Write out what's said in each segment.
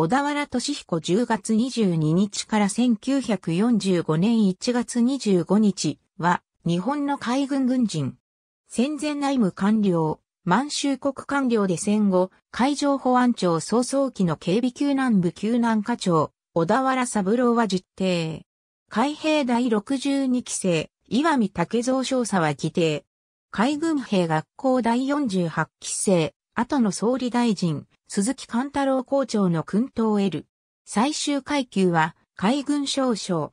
小田原俊彦10月22日から1945年1月25日は、日本の海軍軍人。戦前内務官僚、満州国官僚で戦後、海上保安庁総総機の警備救難部救難課長、小田原三郎は実定。海兵第62期生、岩見竹蔵少佐は議定。海軍兵学校第48期生、後の総理大臣、鈴木勘太郎校長の訓導を得る。最終階級は海軍少将。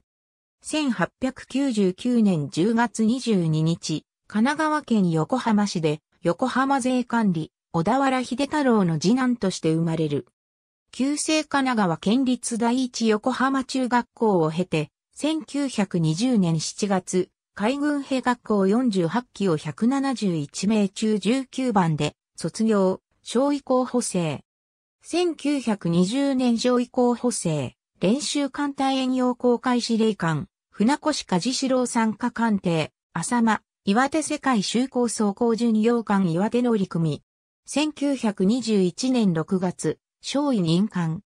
1899年10月22日、神奈川県横浜市で横浜税管理、小田原秀太郎の次男として生まれる。旧制神奈川県立第一横浜中学校を経て、1920年7月、海軍兵学校48期を171名中19番で卒業、小位候補正。1920年上位候補生、練習艦隊遠洋公開司令官、船越梶志郎参加艦艇、浅間、岩手世界修航走行巡洋艦岩手乗組。1921年6月、少尉任官。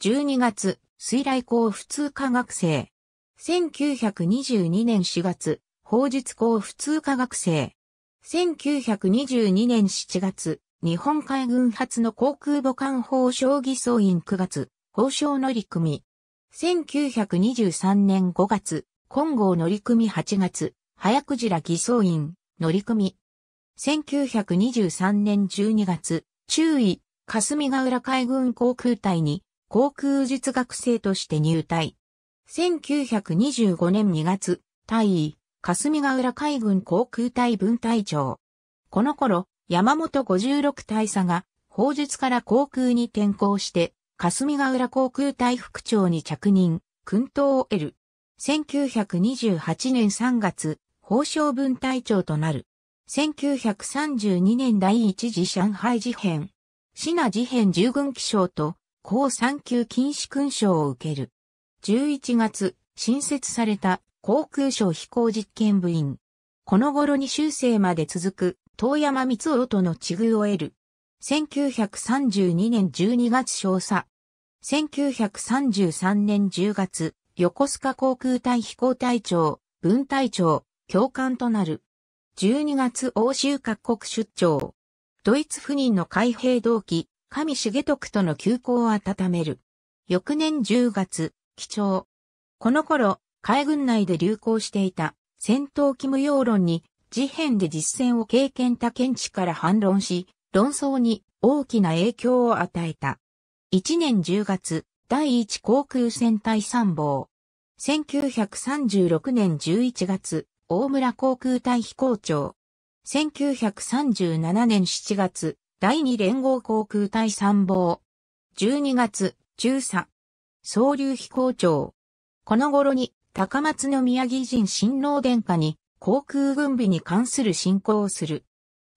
12月、水来校普通科学生。1922年4月、法術校普通科学生。1922年7月、日本海軍初の航空母艦砲将偽装員9月、砲将乗組。1923年5月、金剛乗組8月、早くじら偽装員乗組。1923年12月、中尉、霞ヶ浦海軍航空隊に航空術学生として入隊。1925年2月、大尉、霞ヶ浦海軍航空隊分隊長。この頃、山本56大佐が、法術から航空に転向して、霞ヶ浦航空隊副長に着任、訓導を得る。1928年3月、法相分隊長となる。1932年第一次上海事変、シナ事変従軍記章と、高3級禁止勲章を受ける。11月、新設された航空省飛行実験部員。この頃に修正まで続く遠山光夫との地遇を得る。1932年12月少佐。1933年10月、横須賀航空隊飛行隊長、分隊長、教官となる。12月欧州各国出張。ドイツ赴任の海兵同期、上重徳との休校を温める。翌年10月、基調。この頃、海軍内で流行していた戦闘機無用論に事変で実践を経験た見地から反論し、論争に大きな影響を与えた。1年10月、第1航空戦隊参謀。1936年11月、大村航空隊飛行長。1937年7月、第2連合航空隊参謀。12月、中佐。総流飛行長。この頃に、高松宮義人親王殿下に航空軍備に関する進行をする。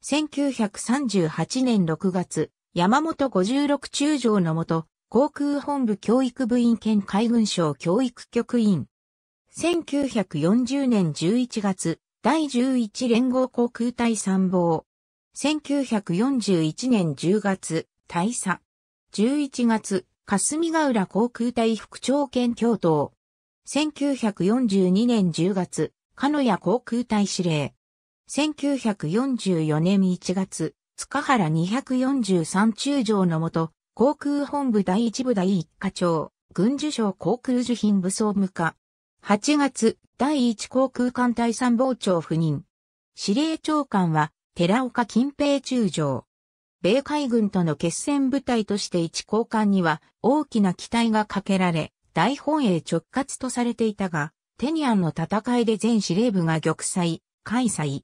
1938年6月、山本56中将のもと、航空本部教育部員兼海軍省教育局員。1940年11月、第11連合航空隊参謀。1941年10月、大佐。11月、霞ヶ浦航空隊副長兼教頭。1942年10月、鹿屋航空隊司令。1944年1月、塚原243中将のもと、航空本部第一部第一課長、軍需省航空受品部総務課。8月、第一航空艦隊参謀長赴任。司令長官は、寺岡近平中将。米海軍との決戦部隊として一交換には大きな期待がかけられ、大本営直轄とされていたが、テニアンの戦いで全司令部が玉砕、開催。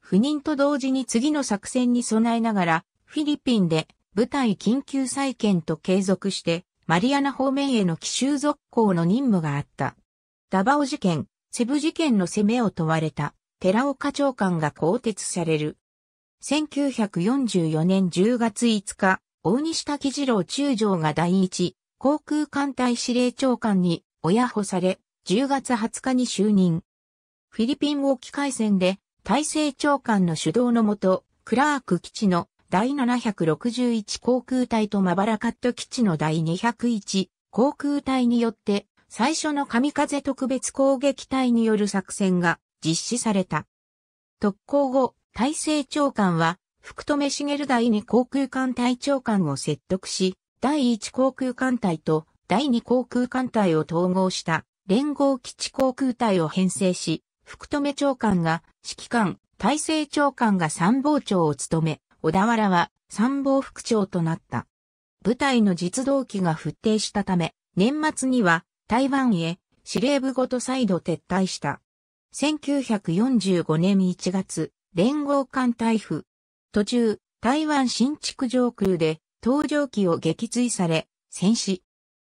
不妊と同時に次の作戦に備えながら、フィリピンで部隊緊急再建と継続して、マリアナ方面への奇襲続行の任務があった。ダバオ事件、セブ事件の攻めを問われた、寺岡長官が更迭される。1944年10月5日、大西滝次郎中将が第一、航空艦隊司令長官に親保され、10月20日に就任。フィリピン沖海戦で、大西長官の主導のもと、クラーク基地の第761航空隊とマバラカット基地の第201航空隊によって、最初の神風特別攻撃隊による作戦が実施された。特攻後、大西長官は、福留茂第2航空艦隊長官を説得し、第1航空艦隊と第2航空艦隊を統合した連合基地航空隊を編成し、福留長官が指揮官、大制長官が参謀長を務め、小田原は参謀副長となった。部隊の実動機が復定したため、年末には台湾へ司令部ごと再度撤退した。1945年1月、連合艦隊府。途中、台湾新築上空で、搭乗機を撃墜され、戦死。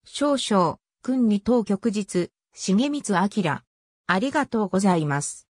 少々、軍に当局日、重光明。ありがとうございます。